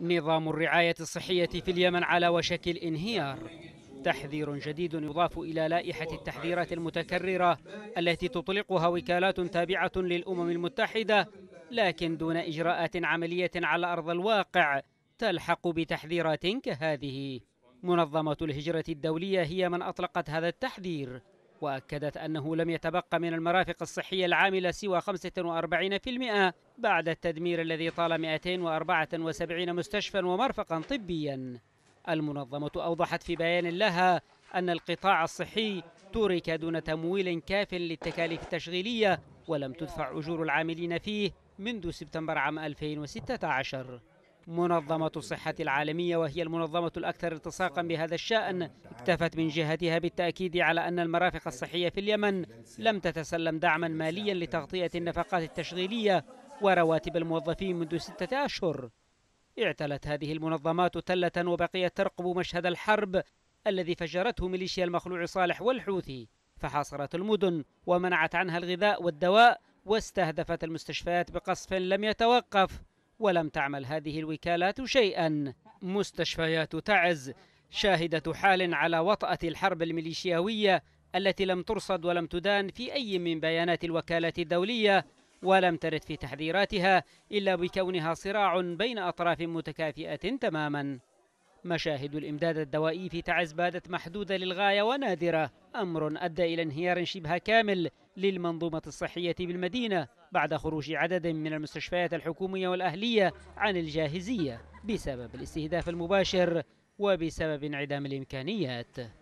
نظام الرعاية الصحية في اليمن على وشك الانهيار تحذير جديد يضاف إلى لائحة التحذيرات المتكررة التي تطلقها وكالات تابعة للأمم المتحدة لكن دون إجراءات عملية على أرض الواقع تلحق بتحذيرات كهذه منظمة الهجرة الدولية هي من أطلقت هذا التحذير وأكدت أنه لم يتبقى من المرافق الصحية العاملة سوى 45% بعد التدمير الذي طال 274 مستشفى ومرفقا طبيا المنظمة أوضحت في بيان لها أن القطاع الصحي ترك دون تمويل كاف للتكاليف التشغيلية ولم تدفع أجور العاملين فيه منذ سبتمبر عام 2016 منظمة الصحة العالمية وهي المنظمة الأكثر التصاقا بهذا الشأن اكتفت من جهتها بالتأكيد على أن المرافق الصحية في اليمن لم تتسلم دعما ماليا لتغطية النفقات التشغيلية ورواتب الموظفين منذ ستة أشهر اعتلت هذه المنظمات تلة وبقيت ترقب مشهد الحرب الذي فجرته ميليشيا المخلوع صالح والحوثي فحاصرت المدن ومنعت عنها الغذاء والدواء واستهدفت المستشفيات بقصف لم يتوقف ولم تعمل هذه الوكالات شيئا مستشفيات تعز شاهدة حال على وطأة الحرب الميليشياوية التي لم ترصد ولم تدان في أي من بيانات الوكالات الدولية ولم ترد في تحذيراتها إلا بكونها صراع بين أطراف متكافئة تماما مشاهد الإمداد الدوائي في تعز بادت محدودة للغاية ونادرة أمر أدى إلى انهيار شبه كامل للمنظومة الصحية بالمدينة بعد خروج عدد من المستشفيات الحكومية والأهلية عن الجاهزية بسبب الاستهداف المباشر وبسبب انعدام الإمكانيات